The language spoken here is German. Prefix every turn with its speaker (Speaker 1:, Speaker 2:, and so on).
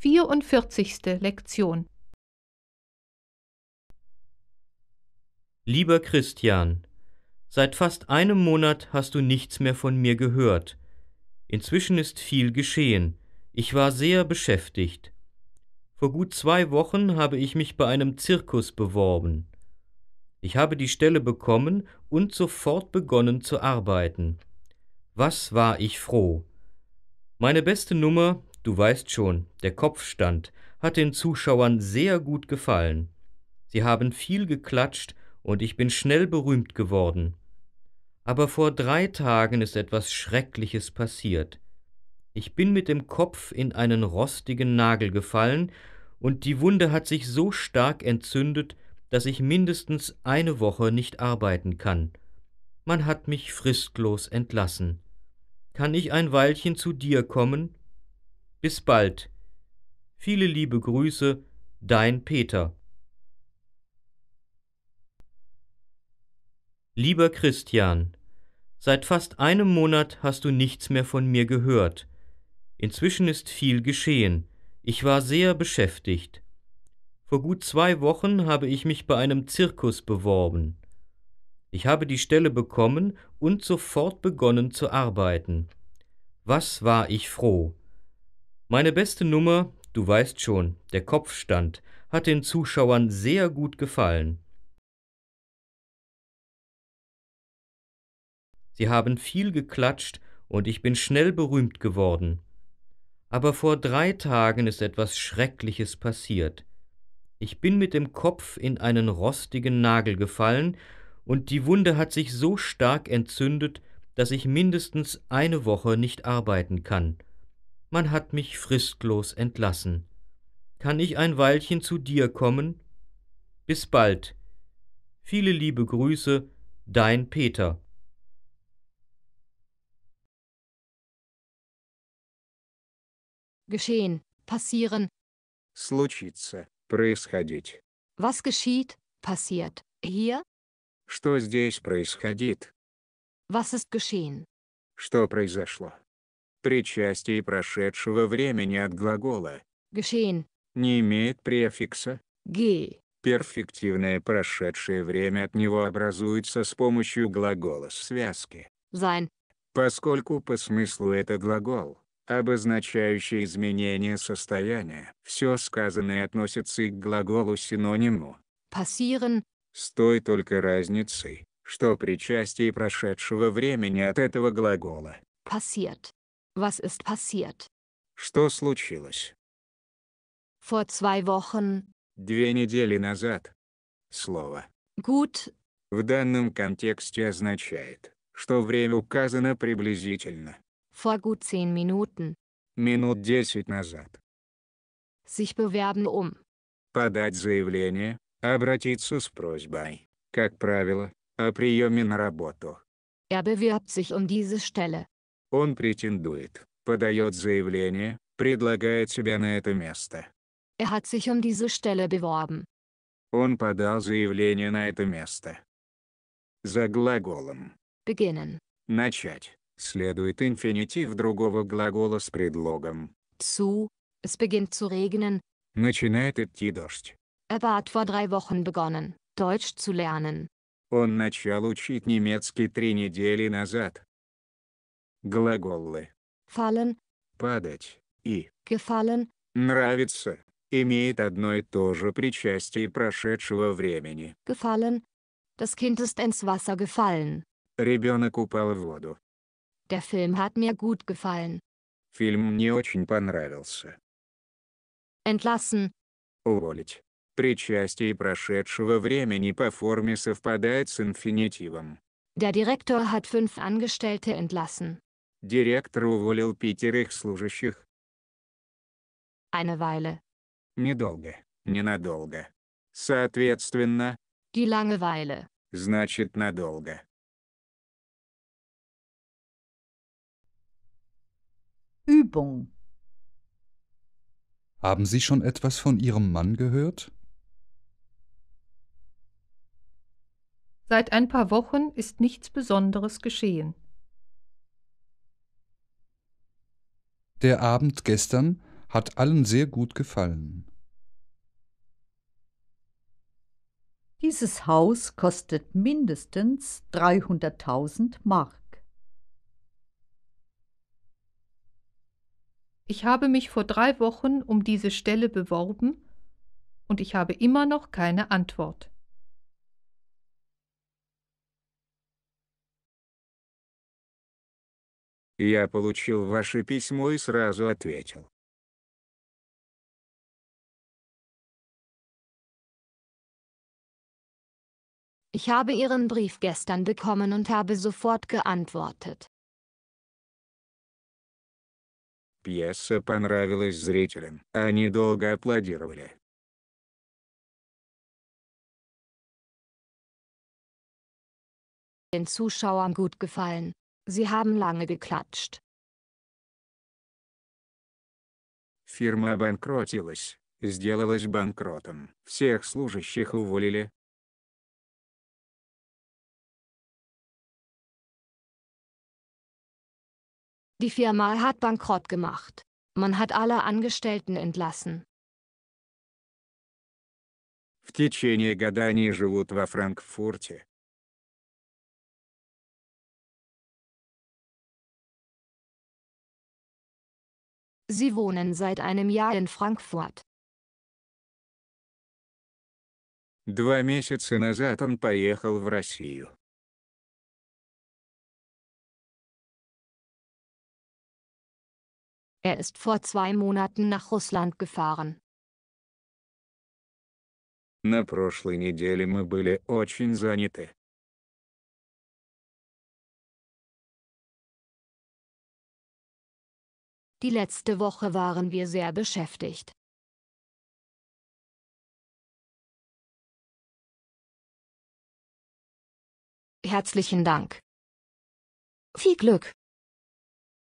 Speaker 1: 44. Lektion
Speaker 2: Lieber Christian, seit fast einem Monat hast du nichts mehr von mir gehört. Inzwischen ist viel geschehen. Ich war sehr beschäftigt. Vor gut zwei Wochen habe ich mich bei einem Zirkus beworben. Ich habe die Stelle bekommen und sofort begonnen zu arbeiten. Was war ich froh. Meine beste Nummer Du weißt schon, der Kopfstand hat den Zuschauern sehr gut gefallen. Sie haben viel geklatscht und ich bin schnell berühmt geworden. Aber vor drei Tagen ist etwas Schreckliches passiert. Ich bin mit dem Kopf in einen rostigen Nagel gefallen, und die Wunde hat sich so stark entzündet, dass ich mindestens eine Woche nicht arbeiten kann. Man hat mich fristlos entlassen. Kann ich ein Weilchen zu dir kommen? Bis bald. Viele liebe Grüße, dein Peter. Lieber Christian, seit fast einem Monat hast du nichts mehr von mir gehört. Inzwischen ist viel geschehen. Ich war sehr beschäftigt. Vor gut zwei Wochen habe ich mich bei einem Zirkus beworben. Ich habe die Stelle bekommen und sofort begonnen zu arbeiten. Was war ich froh. Meine beste Nummer, du weißt schon, der Kopfstand, hat den Zuschauern sehr gut gefallen. Sie haben viel geklatscht und ich bin schnell berühmt geworden. Aber vor drei Tagen ist etwas Schreckliches passiert. Ich bin mit dem Kopf in einen rostigen Nagel gefallen, und die Wunde hat sich so stark entzündet, dass ich mindestens eine Woche nicht arbeiten kann man hat mich fristlos entlassen. Kann ich ein Weilchen zu dir kommen? Bis bald. Viele liebe Grüße, dein Peter.
Speaker 3: Geschehen, passieren.
Speaker 4: Случиться, происходить.
Speaker 3: Was geschieht,
Speaker 1: passiert. Hier?
Speaker 4: Что здесь происходит?
Speaker 1: Was ist geschehen?
Speaker 4: Что произошло? причастии прошедшего времени от глагола «geschehen» не имеет префикса «ge». Перфективное прошедшее время от него образуется с помощью глагола связки «sein». Поскольку по смыслу это глагол, обозначающий изменение состояния. Все сказанное относится и к глаголу синониму
Speaker 1: «passieren».
Speaker 4: С той только разницей, что причастие прошедшего времени от этого глагола
Speaker 1: «passiert» Was ist passiert?
Speaker 4: Что случилось?
Speaker 1: Vor zwei Wochen.
Speaker 4: Две недели назад. Слово «gut» в данном контексте означает, что время указано приблизительно.
Speaker 1: Vor gut zehn Minuten.
Speaker 4: Минут десять назад.
Speaker 1: Sich bewerben um.
Speaker 4: Подать заявление, обратиться с просьбой, как правило, о приеме на работу.
Speaker 1: Er bewirbt sich um diese Stelle.
Speaker 4: Он претендует, подает заявление, предлагает себя на это место.
Speaker 1: Er hat sich um diese Stelle beworben.
Speaker 4: Он подал заявление на это место. За глаголом. Beginnen. Начать. Следует инфинитив другого глагола с предлогом. Zu.
Speaker 1: Es beginnt zu regnen.
Speaker 4: Начинает идти дождь.
Speaker 1: Er bat vor drei Wochen begonnen, Deutsch zu lernen.
Speaker 4: Он начал учить немецкий три недели назад. Глаголы. Fallen. Падать. И. Gefallen. Нравится. Имеет одно и то же причастие прошедшего времени.
Speaker 1: Gefallen. Das Kind ist ins Wasser gefallen.
Speaker 4: Ребенок упал в воду.
Speaker 1: Der Film hat mir gut gefallen.
Speaker 4: Фильм мне очень понравился.
Speaker 1: Entlassen.
Speaker 4: Уволить. Причастие прошедшего времени по форме совпадает с инфинитивом.
Speaker 1: Der Direktor hat fünf Angestellte entlassen.
Speaker 4: Директор уволил пятерых служащих.
Speaker 1: Eine Weile.
Speaker 4: Недолго, ненадолго. Соответственно.
Speaker 3: Die Langeweile.
Speaker 4: Значит, надолго.
Speaker 3: Übung.
Speaker 2: Haben Sie schon etwas von Ihrem Mann gehört?
Speaker 1: Seit ein paar Wochen ist nichts Besonderes geschehen.
Speaker 2: Der Abend gestern hat allen sehr gut gefallen.
Speaker 1: Dieses Haus kostet mindestens 300.000 Mark. Ich habe mich vor drei Wochen um diese Stelle beworben und ich habe immer noch keine Antwort.
Speaker 5: Я получил ваше письмо и сразу ответил.
Speaker 3: Ich habe Ihren Brief gestern bekommen und habe sofort geantwortet.
Speaker 5: Пьеса понравилась зрителям. Они долго аплодировали.
Speaker 3: Den Zuschauern gut gefallen. Sie haben lange geklatscht.
Speaker 4: Фирма обанкротилась, сделалась банкротом. Всех служащих уволили.
Speaker 3: Die Firma hat bankrott gemacht. Man hat alle Angestellten entlassen.
Speaker 5: В течение года они живут во Франкфурте.
Speaker 3: Sie wohnen seit einem Jahr in Frankfurt.
Speaker 5: Два месяца назад он поехал в Россию.
Speaker 3: Er ist vor zwei Monaten nach Russland gefahren.
Speaker 5: На прошлой неделе мы были очень заняты.
Speaker 3: Die letzte Woche waren wir sehr beschäftigt. Herzlichen Dank. Viel Glück.